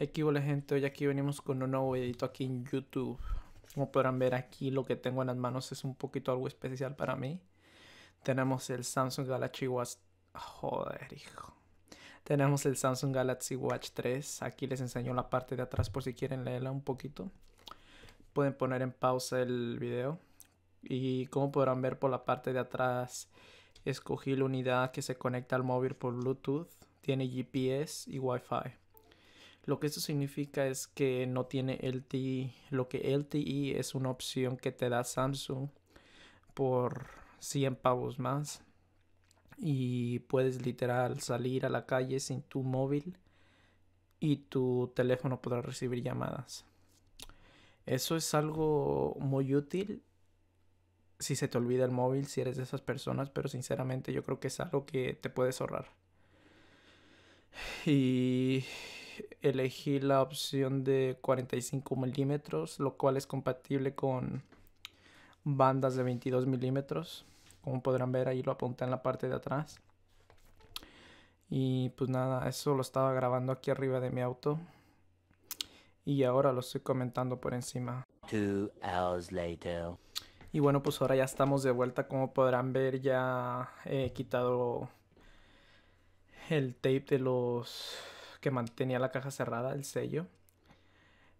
Aquí gente, hoy aquí venimos con un nuevo edito aquí en YouTube. Como podrán ver aquí lo que tengo en las manos es un poquito algo especial para mí. Tenemos el Samsung Galaxy Watch... Joder, hijo. Tenemos el Samsung Galaxy Watch 3. Aquí les enseño la parte de atrás por si quieren leerla un poquito. Pueden poner en pausa el video. Y como podrán ver por la parte de atrás, escogí la unidad que se conecta al móvil por Bluetooth. Tiene GPS y Wi-Fi. Lo que eso significa es que no tiene LTE. Lo que LTE es una opción que te da Samsung por 100 pavos más. Y puedes literal salir a la calle sin tu móvil y tu teléfono podrá recibir llamadas. Eso es algo muy útil si se te olvida el móvil, si eres de esas personas, pero sinceramente yo creo que es algo que te puedes ahorrar. Y elegí la opción de 45 milímetros, lo cual es compatible con bandas de 22 milímetros. Como podrán ver, ahí lo apunté en la parte de atrás. Y pues nada, eso lo estaba grabando aquí arriba de mi auto. Y ahora lo estoy comentando por encima. Two hours later. Y bueno, pues ahora ya estamos de vuelta. Como podrán ver, ya he quitado el tape de los que mantenía la caja cerrada, el sello.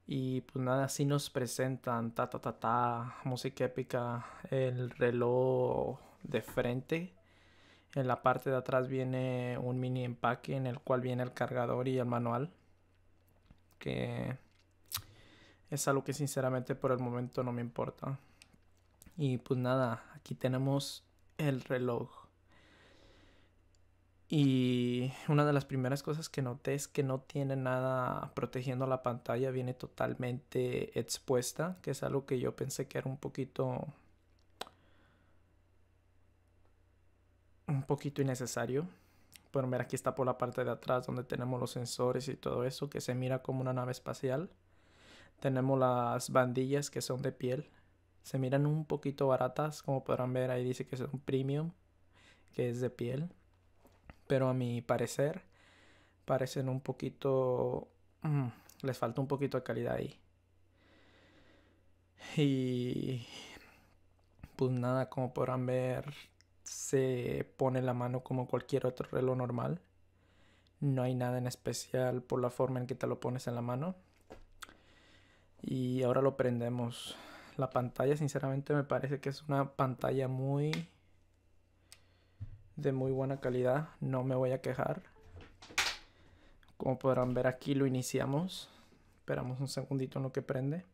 Y pues nada, así nos presentan ta ta ta ta, música épica, el reloj de frente. En la parte de atrás viene un mini empaque en el cual viene el cargador y el manual. Que es algo que sinceramente por el momento no me importa. Y pues nada, aquí tenemos el reloj. Y una de las primeras cosas que noté es que no tiene nada protegiendo la pantalla, viene totalmente expuesta, que es algo que yo pensé que era un poquito un poquito innecesario. pero ver aquí está por la parte de atrás donde tenemos los sensores y todo eso que se mira como una nave espacial. Tenemos las bandillas que son de piel. Se miran un poquito baratas, como podrán ver ahí dice que es un premium, que es de piel pero a mi parecer parecen un poquito... Mm, les falta un poquito de calidad ahí. Y pues nada, como podrán ver, se pone la mano como cualquier otro reloj normal. No hay nada en especial por la forma en que te lo pones en la mano. Y ahora lo prendemos. La pantalla sinceramente me parece que es una pantalla muy de muy buena calidad, no me voy a quejar. Como podrán ver aquí lo iniciamos. Esperamos un segundito en lo que prende.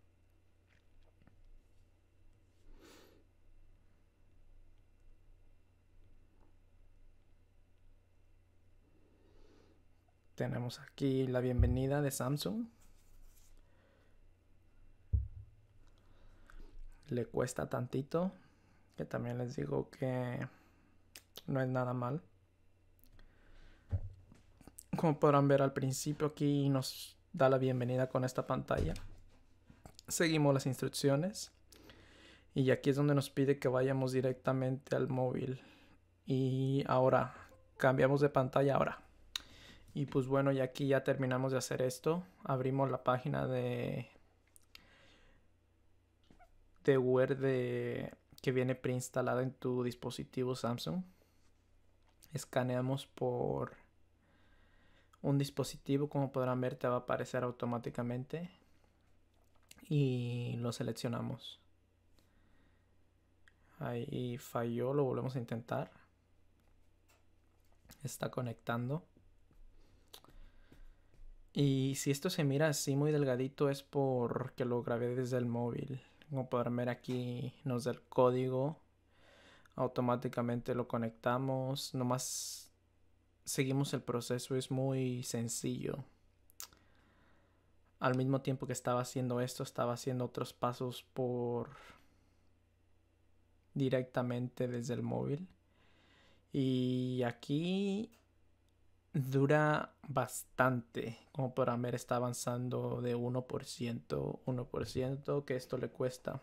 Tenemos aquí la bienvenida de Samsung. Le cuesta tantito, que también les digo que no es nada mal. Como podrán ver al principio aquí nos da la bienvenida con esta pantalla. Seguimos las instrucciones y aquí es donde nos pide que vayamos directamente al móvil. Y ahora cambiamos de pantalla ahora. Y pues bueno, y aquí ya terminamos de hacer esto. Abrimos la página de de Word que viene preinstalada en tu dispositivo Samsung escaneamos por un dispositivo, como podrán ver, te va a aparecer automáticamente y lo seleccionamos. Ahí falló, lo volvemos a intentar. Está conectando. Y si esto se mira así muy delgadito es porque lo grabé desde el móvil. Como podrán ver aquí nos da el código automáticamente lo conectamos, nomás seguimos el proceso, es muy sencillo. Al mismo tiempo que estaba haciendo esto, estaba haciendo otros pasos por directamente desde el móvil. Y aquí dura bastante, como podrán ver está avanzando de 1%, 1%, que esto le cuesta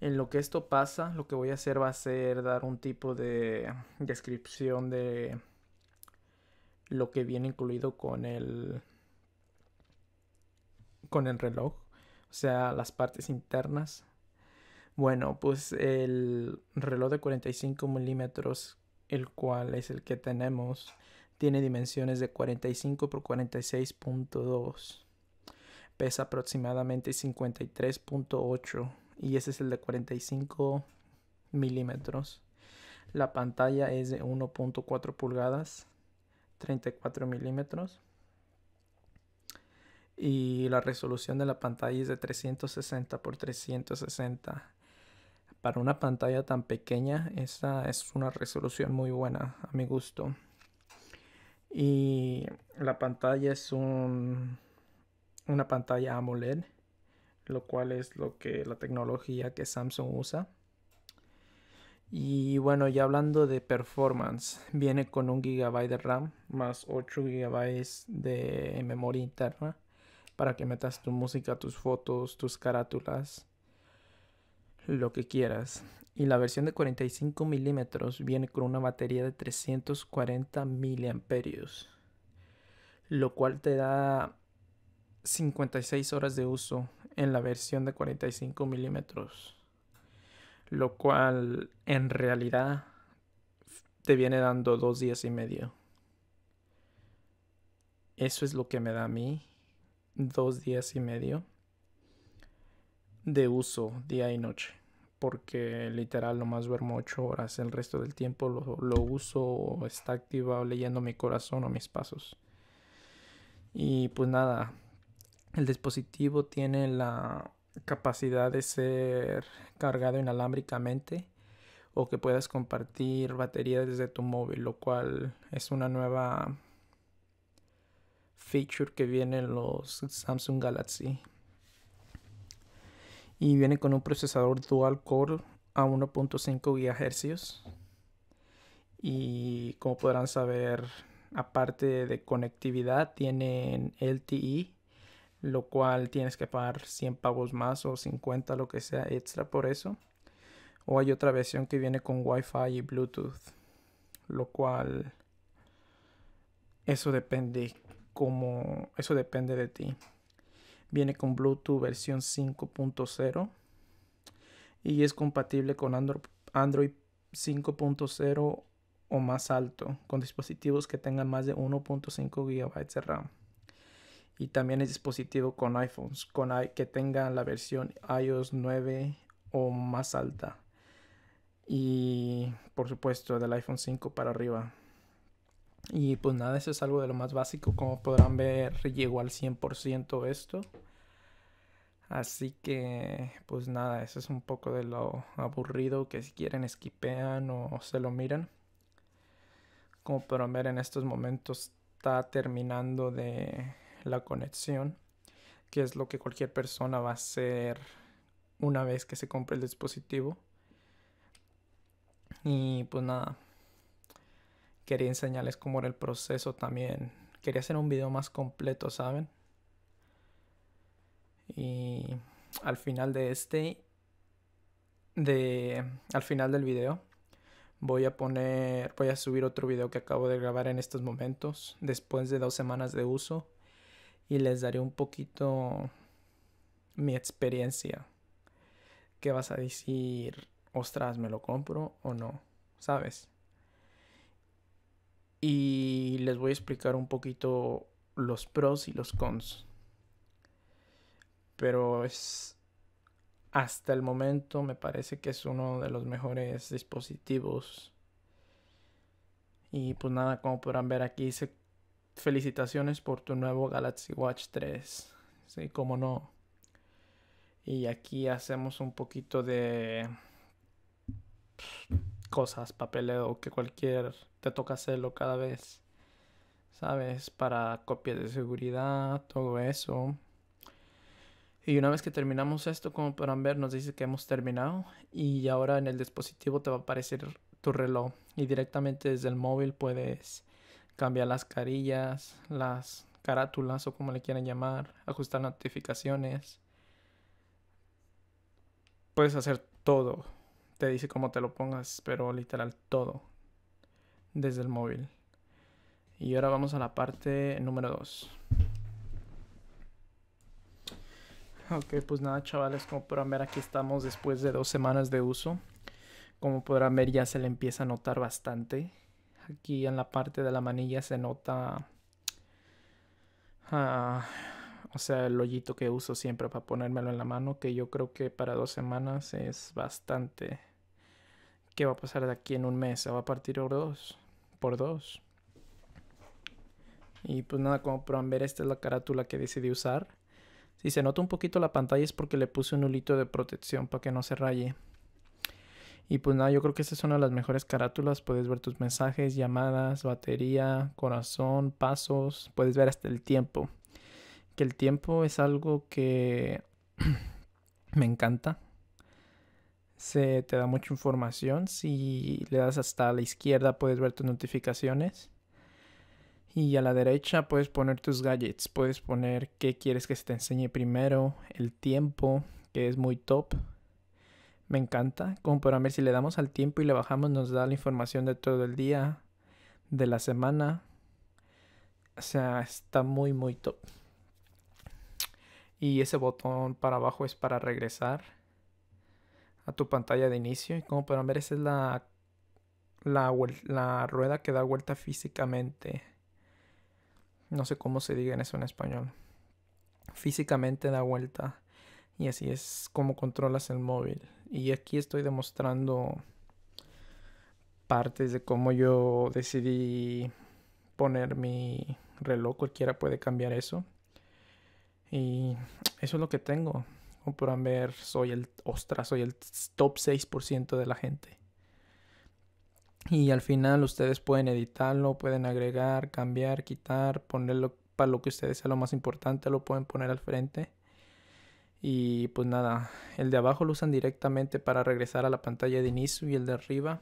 en lo que esto pasa, lo que voy a hacer va a ser dar un tipo de descripción de lo que viene incluido con el con el reloj, o sea, las partes internas. Bueno, pues el reloj de 45 milímetros, el cual es el que tenemos, tiene dimensiones de 45 por 46.2, pesa aproximadamente 53.8 y ese es el de 45 milímetros. La pantalla es de 1.4 pulgadas, 34 milímetros. Y la resolución de la pantalla es de 360 por 360. Para una pantalla tan pequeña, esta es una resolución muy buena, a mi gusto. Y la pantalla es un, una pantalla AMOLED lo cual es lo que la tecnología que Samsung usa. Y bueno, ya hablando de performance, viene con un gigabyte de RAM más 8 GB de memoria interna para que metas tu música, tus fotos, tus carátulas, lo que quieras. Y la versión de 45 milímetros viene con una batería de 340 miliamperios, lo cual te da 56 horas de uso en la versión de 45 milímetros, lo cual en realidad te viene dando dos días y medio. Eso es lo que me da a mí dos días y medio de uso día y noche. Porque literal nomás duermo ocho horas. El resto del tiempo lo, uso está activado leyendo mi corazón o mis pasos. Y pues nada, el dispositivo tiene la capacidad de ser cargado inalámbricamente o que puedas compartir batería desde tu móvil, lo cual es una nueva feature que viene en los Samsung Galaxy. Y viene con un procesador dual core a 1.5 GHz. Y como podrán saber, aparte de conectividad, tienen LTE lo cual tienes que pagar 100 pavos más o 50, lo que sea extra por eso. O hay otra versión que viene con Wi-Fi y Bluetooth, lo cual eso depende como eso depende de ti. Viene con Bluetooth versión 5.0 y es compatible con Android, Android 5.0 o más alto con dispositivos que tengan más de 1.5 GB de RAM y también es dispositivo con iPhones con que tengan la versión iOS 9 o más alta y por supuesto del iPhone 5 para arriba. Y pues nada, eso es algo de lo más básico. Como podrán ver, llegó al 100% esto. Así que, pues nada, eso es un poco de lo aburrido que si quieren esquipean o se lo miran. Como podrán ver en estos momentos está terminando de la conexión, que es lo que cualquier persona va a hacer una vez que se compre el dispositivo. Y pues nada, quería enseñarles cómo era el proceso también. Quería hacer un video más completo, ¿saben? Y al final de este, de, al final del video, voy a poner, voy a subir otro video que acabo de grabar en estos momentos, después de dos semanas de uso y les daré un poquito mi experiencia. qué vas a decir, ostras, ¿me lo compro o no? ¿Sabes? Y les voy a explicar un poquito los pros y los cons. Pero es hasta el momento me parece que es uno de los mejores dispositivos. Y pues nada, como podrán ver aquí se felicitaciones por tu nuevo Galaxy Watch 3. Sí, como no. Y aquí hacemos un poquito de cosas, papeleo, que cualquier te toca hacerlo cada vez. ¿Sabes? Para copias de seguridad, todo eso. Y una vez que terminamos esto, como podrán ver, nos dice que hemos terminado. Y ahora en el dispositivo te va a aparecer tu reloj. Y directamente desde el móvil puedes cambiar las carillas, las carátulas o como le quieran llamar, ajustar notificaciones. Puedes hacer todo. Te dice cómo te lo pongas, pero literal todo. Desde el móvil. Y ahora vamos a la parte número 2. Ok, pues nada, chavales, como podrán ver, aquí estamos después de dos semanas de uso. Como podrán ver, ya se le empieza a notar bastante. Aquí en la parte de la manilla se nota... Ah, o sea, el hoyito que uso siempre para ponérmelo en la mano, que yo creo que para dos semanas es bastante. ¿Qué va a pasar de aquí en un mes? Se va a partir por dos. Por dos. Y pues nada, como pueden ver, esta es la carátula que decidí usar. Si se nota un poquito la pantalla es porque le puse un hulito de protección para que no se raye. Y pues nada, yo creo que esa es una de las mejores carátulas. Puedes ver tus mensajes, llamadas, batería, corazón, pasos. Puedes ver hasta el tiempo. Que el tiempo es algo que me encanta. Se te da mucha información. Si le das hasta la izquierda puedes ver tus notificaciones. Y a la derecha puedes poner tus gadgets. Puedes poner qué quieres que se te enseñe primero. El tiempo, que es muy top me encanta. Como para ver, si le damos al tiempo y le bajamos, nos da la información de todo el día, de la semana. O sea, está muy, muy top. Y ese botón para abajo es para regresar a tu pantalla de inicio. Y como podrán ver, esa es la, la, la rueda que da vuelta físicamente. No sé cómo se diga en eso en español. Físicamente da vuelta. Y así es como controlas el móvil y aquí estoy demostrando partes de cómo yo decidí poner mi reloj, cualquiera puede cambiar eso. Y eso es lo que tengo. Como podrán ver, soy el, ostra soy el top 6% de la gente. Y al final ustedes pueden editarlo, pueden agregar, cambiar, quitar, ponerlo para lo que ustedes sea lo más importante, lo pueden poner al frente. Y pues nada, el de abajo lo usan directamente para regresar a la pantalla de inicio y el de arriba,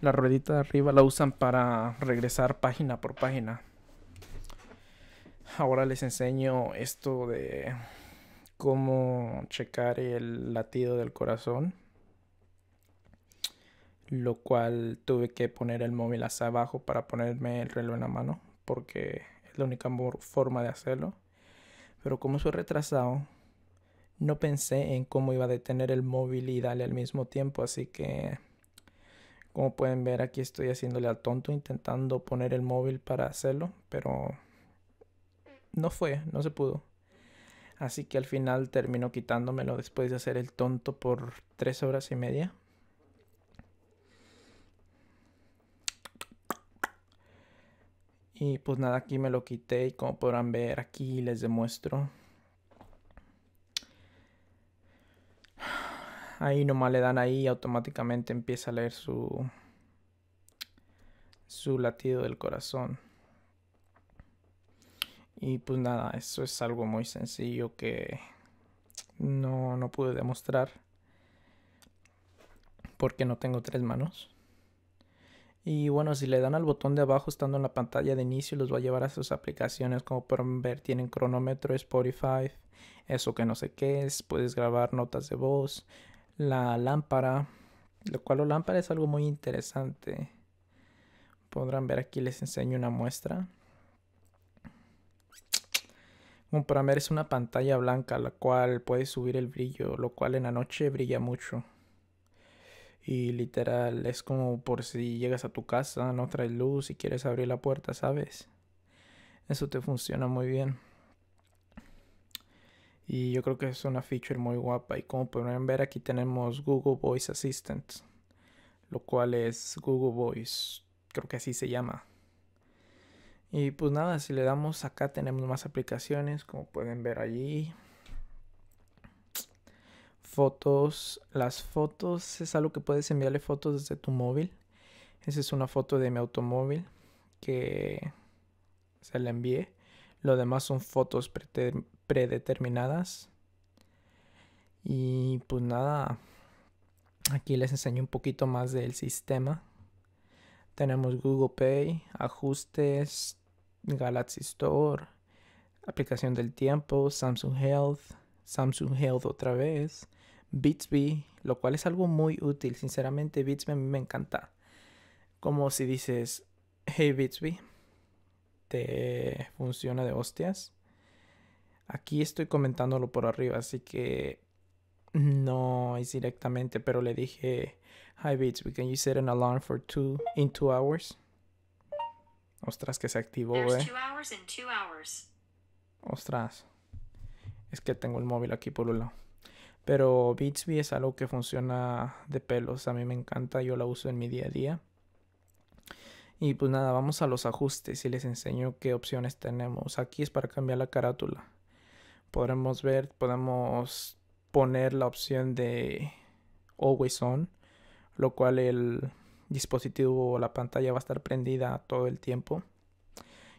la ruedita de arriba la usan para regresar página por página. Ahora les enseño esto de cómo checar el latido del corazón. Lo cual tuve que poner el móvil hacia abajo para ponerme el reloj en la mano. Porque es la única forma de hacerlo. Pero como soy retrasado, no pensé en cómo iba a detener el móvil y darle al mismo tiempo, así que como pueden ver aquí estoy haciéndole al tonto intentando poner el móvil para hacerlo, pero no fue, no se pudo. Así que al final terminó quitándomelo después de hacer el tonto por tres horas y media. Y pues nada, aquí me lo quité y como podrán ver aquí les demuestro Ahí nomás le dan ahí y automáticamente empieza a leer su, su latido del corazón. Y pues nada, eso es algo muy sencillo que no, no pude demostrar porque no tengo tres manos. Y bueno, si le dan al botón de abajo estando en la pantalla de inicio, los va a llevar a sus aplicaciones. Como pueden ver, tienen cronómetro, Spotify, eso que no sé qué es. Puedes grabar notas de voz, la lámpara, lo cual la lámpara es algo muy interesante. Podrán ver aquí les enseño una muestra. Como podrán ver es una pantalla blanca la cual puede subir el brillo, lo cual en la noche brilla mucho. Y literal es como por si llegas a tu casa, no traes luz y quieres abrir la puerta, ¿sabes? Eso te funciona muy bien. Y yo creo que es una feature muy guapa. Y como pueden ver aquí tenemos Google Voice Assistant. Lo cual es Google Voice. Creo que así se llama. Y pues nada, si le damos acá tenemos más aplicaciones. Como pueden ver allí. Fotos. Las fotos es algo que puedes enviarle fotos desde tu móvil. Esa es una foto de mi automóvil que se la envié. Lo demás son fotos predeterminadas. Y pues nada, aquí les enseño un poquito más del sistema. Tenemos Google Pay, ajustes, Galaxy Store, aplicación del tiempo, Samsung Health, Samsung Health otra vez, Bitsby, lo cual es algo muy útil. Sinceramente, Bitsby a me encanta. Como si dices, hey Bitsby, te funciona de hostias. Aquí estoy comentándolo por arriba, así que no es directamente, pero le dije, Hi Beats, can you set an alarm for two in two hours? Ostras, que se activó, eh. Ostras. Es que tengo el móvil aquí por un lado. Pero Beatsby es algo que funciona de pelos. A mí me encanta, yo la uso en mi día a día. Y pues nada, vamos a los ajustes y les enseño qué opciones tenemos. Aquí es para cambiar la carátula podremos ver, podemos poner la opción de always on, lo cual el dispositivo o la pantalla va a estar prendida todo el tiempo.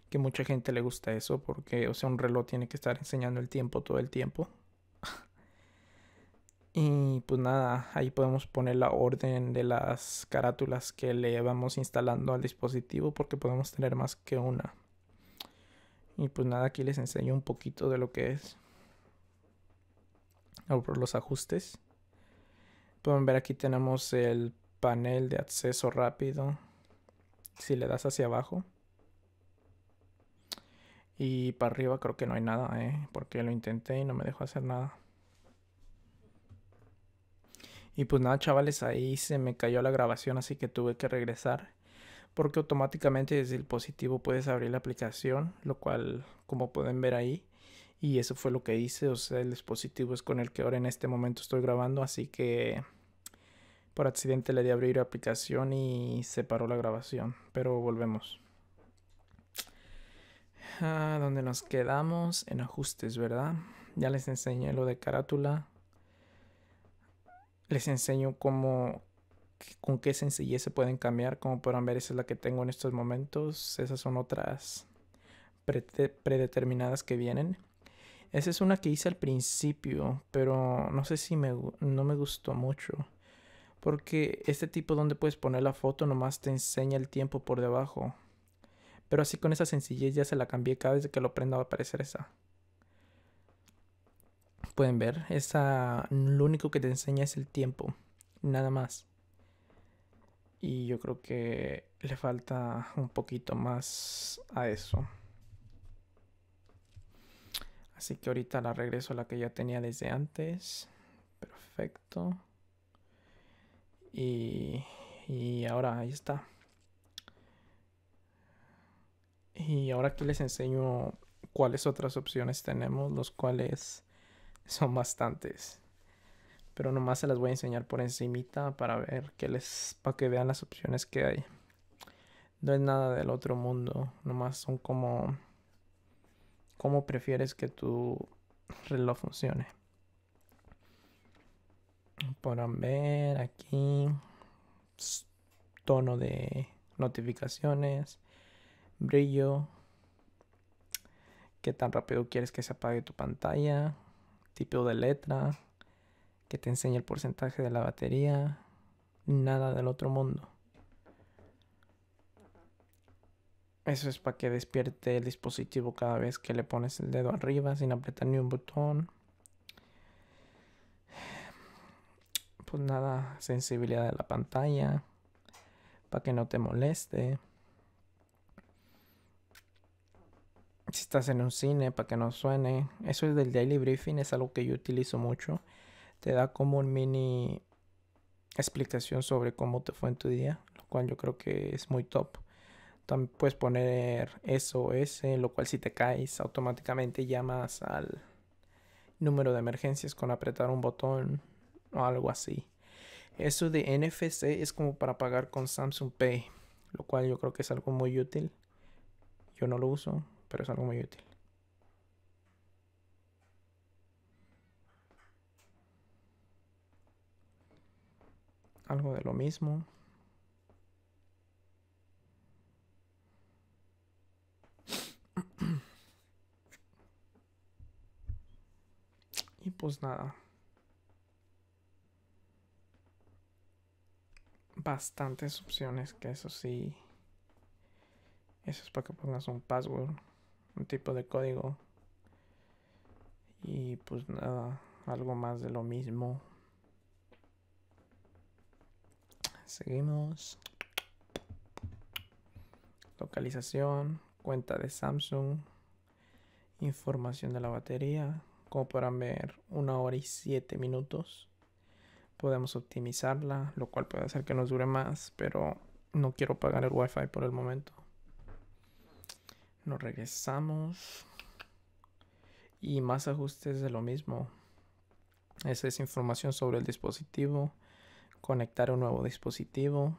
Que mucha gente le gusta eso porque, o sea, un reloj tiene que estar enseñando el tiempo todo el tiempo. y pues nada, ahí podemos poner la orden de las carátulas que le vamos instalando al dispositivo porque podemos tener más que una. Y pues nada, aquí les enseño un poquito de lo que es o por los ajustes. Pueden ver aquí tenemos el panel de acceso rápido. Si le das hacia abajo. Y para arriba creo que no hay nada, ¿eh? Porque lo intenté y no me dejó hacer nada. Y pues nada, chavales, ahí se me cayó la grabación, así que tuve que regresar. Porque automáticamente desde el positivo puedes abrir la aplicación, lo cual, como pueden ver ahí, y eso fue lo que hice, o sea, el dispositivo es con el que ahora en este momento estoy grabando, así que por accidente le di a abrir aplicación y se paró la grabación, pero volvemos. Ah, donde nos quedamos en ajustes, ¿verdad? Ya les enseñé lo de carátula. Les enseño cómo con qué sencillez se pueden cambiar. Como podrán ver, esa es la que tengo en estos momentos. Esas son otras predeterminadas que vienen. Esa es una que hice al principio, pero no sé si me, no me gustó mucho. Porque este tipo donde puedes poner la foto nomás te enseña el tiempo por debajo. Pero así con esa sencillez ya se la cambié cada vez que lo prenda va a aparecer esa. Pueden ver, esa lo único que te enseña es el tiempo, nada más. Y yo creo que le falta un poquito más a eso. Así que ahorita la regreso a la que ya tenía desde antes. Perfecto. Y, ahora ahí está. Y ahora que les enseño cuáles otras opciones tenemos, los cuales son bastantes. Pero nomás se las voy a enseñar por encimita para ver que les, para que vean las opciones que hay. No es nada del otro mundo, nomás son como cómo prefieres que tu reloj funcione. Podrán ver aquí tono de notificaciones, brillo, qué tan rápido quieres que se apague tu pantalla, tipo de letra, que te enseñe el porcentaje de la batería, nada del otro mundo. Eso es para que despierte el dispositivo cada vez que le pones el dedo arriba sin apretar ni un botón. Pues nada, sensibilidad de la pantalla. Para que no te moleste. Si estás en un cine, para que no suene. Eso es del daily briefing, es algo que yo utilizo mucho. Te da como un mini explicación sobre cómo te fue en tu día, lo cual yo creo que es muy top puedes poner SOS, lo cual si te caes automáticamente llamas al número de emergencias con apretar un botón o algo así. Eso de NFC es como para pagar con Samsung Pay, lo cual yo creo que es algo muy útil. Yo no lo uso, pero es algo muy útil. Algo de lo mismo. y pues nada. Bastantes opciones que eso sí. Eso es para que pongas un password, un tipo de código. Y pues nada, algo más de lo mismo. Seguimos. Localización, cuenta de Samsung, información de la batería, como podrán ver, una hora y siete minutos. Podemos optimizarla, lo cual puede hacer que nos dure más, pero no quiero pagar el wifi por el momento. Nos regresamos y más ajustes de lo mismo. Esa es información sobre el dispositivo, conectar un nuevo dispositivo.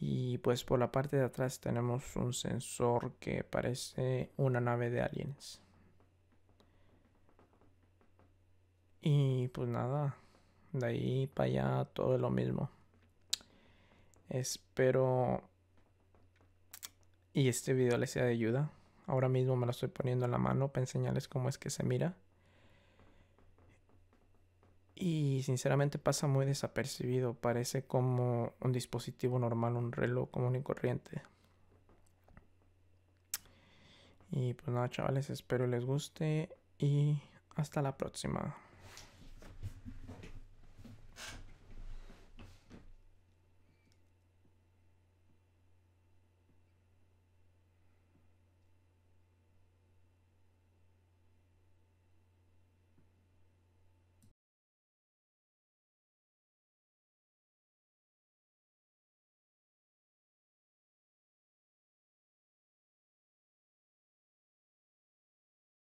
Y pues por la parte de atrás tenemos un sensor que parece una nave de aliens. Y pues nada, de ahí para allá todo es lo mismo. Espero y este video les sea de ayuda. Ahora mismo me lo estoy poniendo en la mano para enseñarles cómo es que se mira y sinceramente pasa muy desapercibido, parece como un dispositivo normal, un reloj común y corriente. Y pues nada, chavales, espero les guste y hasta la próxima.